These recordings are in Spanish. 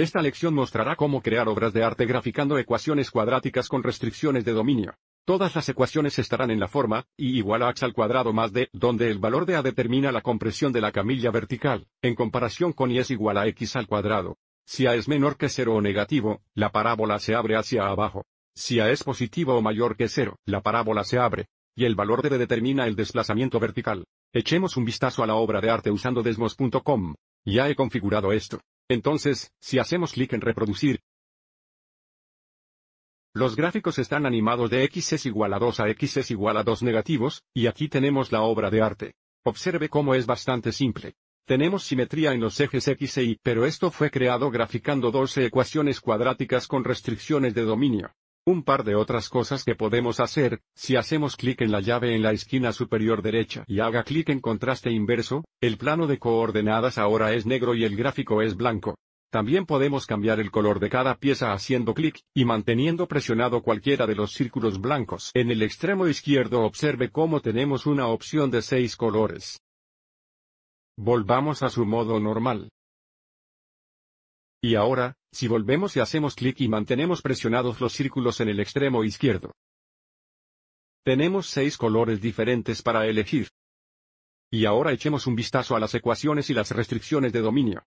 Esta lección mostrará cómo crear obras de arte graficando ecuaciones cuadráticas con restricciones de dominio. Todas las ecuaciones estarán en la forma, y igual a x al cuadrado más d, donde el valor de a determina la compresión de la camilla vertical, en comparación con y es igual a x al cuadrado. Si a es menor que cero o negativo, la parábola se abre hacia abajo. Si a es positivo o mayor que cero, la parábola se abre. Y el valor de d determina el desplazamiento vertical. Echemos un vistazo a la obra de arte usando desmos.com. Ya he configurado esto. Entonces, si hacemos clic en reproducir, los gráficos están animados de x es igual a 2 a x es igual a 2 negativos, y aquí tenemos la obra de arte. Observe cómo es bastante simple. Tenemos simetría en los ejes x e y, pero esto fue creado graficando 12 ecuaciones cuadráticas con restricciones de dominio. Un par de otras cosas que podemos hacer, si hacemos clic en la llave en la esquina superior derecha y haga clic en contraste inverso, el plano de coordenadas ahora es negro y el gráfico es blanco. También podemos cambiar el color de cada pieza haciendo clic, y manteniendo presionado cualquiera de los círculos blancos. En el extremo izquierdo observe cómo tenemos una opción de seis colores. Volvamos a su modo normal. Y ahora, si volvemos y hacemos clic y mantenemos presionados los círculos en el extremo izquierdo. Tenemos seis colores diferentes para elegir. Y ahora echemos un vistazo a las ecuaciones y las restricciones de dominio.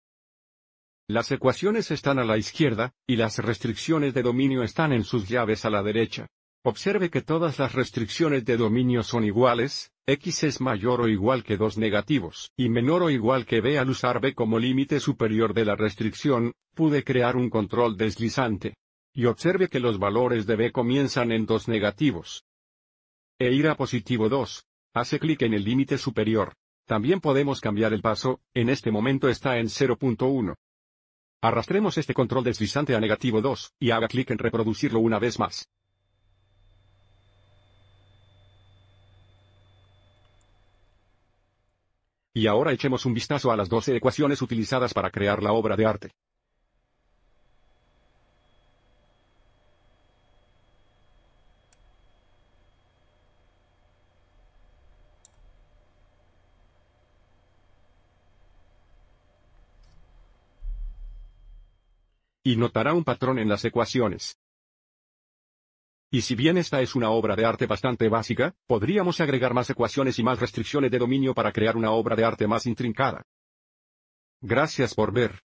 Las ecuaciones están a la izquierda, y las restricciones de dominio están en sus llaves a la derecha. Observe que todas las restricciones de dominio son iguales, x es mayor o igual que 2 negativos, y menor o igual que b al usar b como límite superior de la restricción, pude crear un control deslizante. Y observe que los valores de b comienzan en 2 negativos. E ir a positivo 2. Hace clic en el límite superior. También podemos cambiar el paso, en este momento está en 0.1. Arrastremos este control deslizante a negativo 2, y haga clic en reproducirlo una vez más. Y ahora echemos un vistazo a las 12 ecuaciones utilizadas para crear la obra de arte. Y notará un patrón en las ecuaciones. Y si bien esta es una obra de arte bastante básica, podríamos agregar más ecuaciones y más restricciones de dominio para crear una obra de arte más intrincada. Gracias por ver.